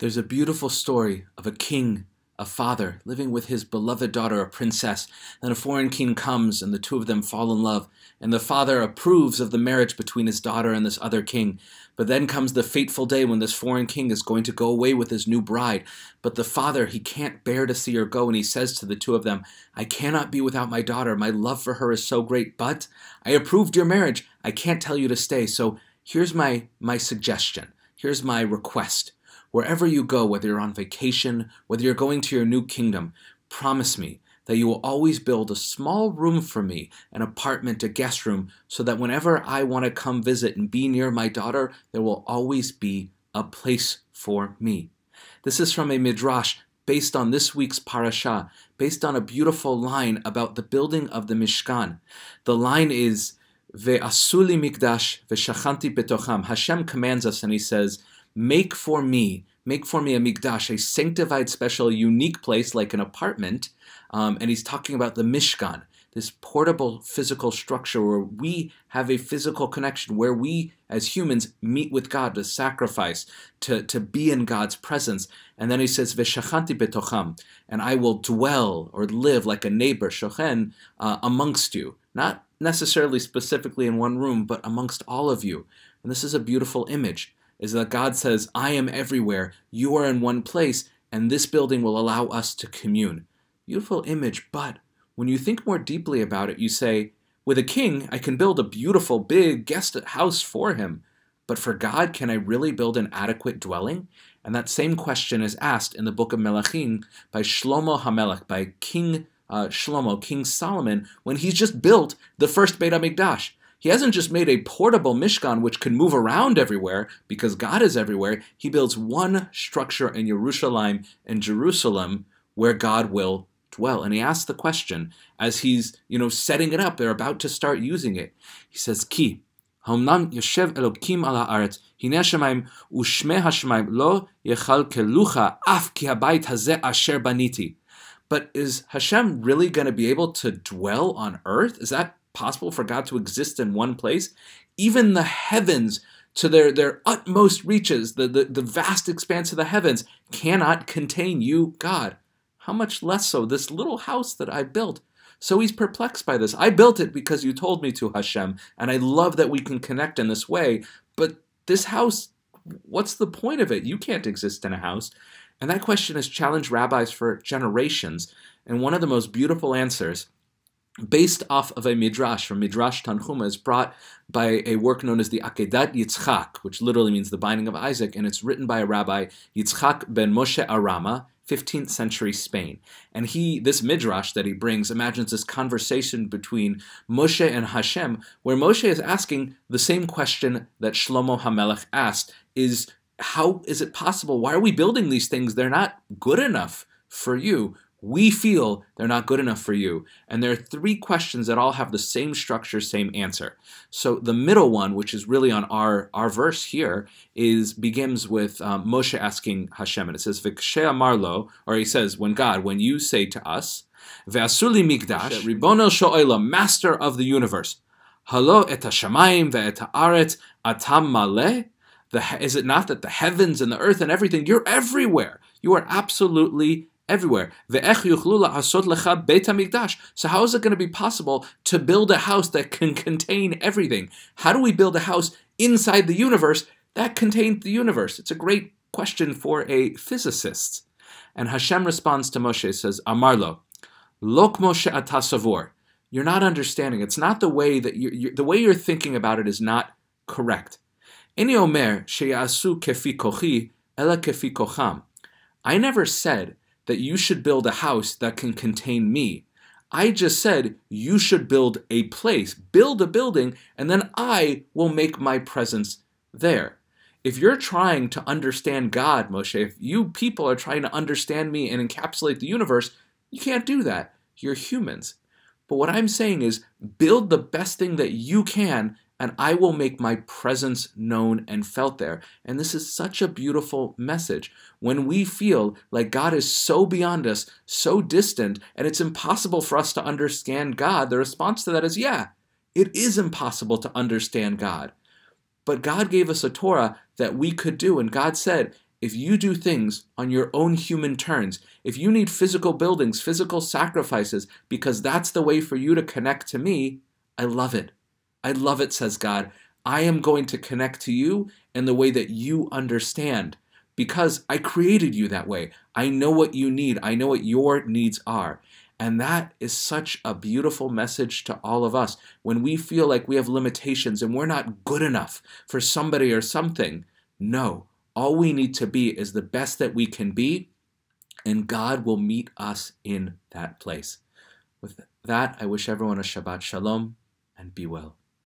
There's a beautiful story of a king, a father, living with his beloved daughter, a princess. Then a foreign king comes, and the two of them fall in love. And the father approves of the marriage between his daughter and this other king. But then comes the fateful day when this foreign king is going to go away with his new bride. But the father, he can't bear to see her go, and he says to the two of them, I cannot be without my daughter. My love for her is so great, but I approved your marriage. I can't tell you to stay. So here's my, my suggestion. Here's my request. Wherever you go, whether you're on vacation, whether you're going to your new kingdom, promise me that you will always build a small room for me, an apartment, a guest room, so that whenever I want to come visit and be near my daughter, there will always be a place for me. This is from a midrash based on this week's parasha, based on a beautiful line about the building of the Mishkan. The line is, Ve'asuli mikdash ve'shachanti betocham. Hashem commands us and he says, Make for me, make for me a mikdash, a sanctified, special, unique place like an apartment. Um, and he's talking about the Mishkan, this portable physical structure where we have a physical connection, where we as humans meet with God to sacrifice, to, to be in God's presence. And then he says, Veshachanti betocham, and I will dwell or live like a neighbor, shochen, uh, amongst you. Not necessarily specifically in one room, but amongst all of you. And this is a beautiful image is that God says, I am everywhere, you are in one place, and this building will allow us to commune. Beautiful image, but when you think more deeply about it, you say, with a king, I can build a beautiful, big guest house for him. But for God, can I really build an adequate dwelling? And that same question is asked in the book of Melachim by Shlomo HaMelech, by King uh, Shlomo, King Solomon, when he's just built the first Beit HaMikdash. He hasn't just made a portable Mishkan which can move around everywhere because God is everywhere. He builds one structure in Jerusalem and Jerusalem where God will dwell. And he asks the question as he's, you know, setting it up. They're about to start using it. He says, Ki, haumnam יושב elokim על הארץ, הנה השמיים Hashemaim lo yechal kelucha af ki habayit hazeh asher baniti." But is Hashem really going to be able to dwell on earth? Is that possible for God to exist in one place? Even the heavens, to their, their utmost reaches, the, the, the vast expanse of the heavens, cannot contain you, God. How much less so this little house that I built? So he's perplexed by this. I built it because you told me to, Hashem, and I love that we can connect in this way, but this house, what's the point of it? You can't exist in a house. And that question has challenged rabbis for generations. And one of the most beautiful answers based off of a midrash from Midrash Tanhuma is brought by a work known as the Akedat Yitzchak, which literally means the binding of Isaac, and it's written by a rabbi, Yitzchak ben Moshe Arama, 15th century Spain. And he, this midrash that he brings, imagines this conversation between Moshe and Hashem, where Moshe is asking the same question that Shlomo HaMelech asked, is how is it possible? Why are we building these things? They're not good enough for you we feel they're not good enough for you. And there are three questions that all have the same structure, same answer. So the middle one, which is really on our, our verse here, is begins with um, Moshe asking Hashem, and it says, "V'kshe Marlo," or he says, "When God, when you say to us, Ve'asuli migdash, ribono sho'ela, master of the universe, halo et hashamayim ve'et haaretz atam male." The, is it not that the heavens and the earth and everything, you're everywhere. You are absolutely everywhere. So how is it going to be possible to build a house that can contain everything? How do we build a house inside the universe that contains the universe? It's a great question for a physicist. And Hashem responds to Moshe, says, Amarlo, lok Moshe atasavor. You're not understanding. It's not the way that you, you the way you're thinking about it is not correct. Eni omer kefi kochi ela kefi kocham. I never said that you should build a house that can contain me. I just said you should build a place, build a building, and then I will make my presence there. If you're trying to understand God, Moshe, if you people are trying to understand me and encapsulate the universe, you can't do that. You're humans. But what I'm saying is build the best thing that you can and I will make my presence known and felt there. And this is such a beautiful message. When we feel like God is so beyond us, so distant, and it's impossible for us to understand God, the response to that is, yeah, it is impossible to understand God. But God gave us a Torah that we could do, and God said, if you do things on your own human terms, if you need physical buildings, physical sacrifices, because that's the way for you to connect to me, I love it. I love it, says God. I am going to connect to you in the way that you understand because I created you that way. I know what you need, I know what your needs are. And that is such a beautiful message to all of us. When we feel like we have limitations and we're not good enough for somebody or something, no, all we need to be is the best that we can be, and God will meet us in that place. With that, I wish everyone a Shabbat Shalom and be well.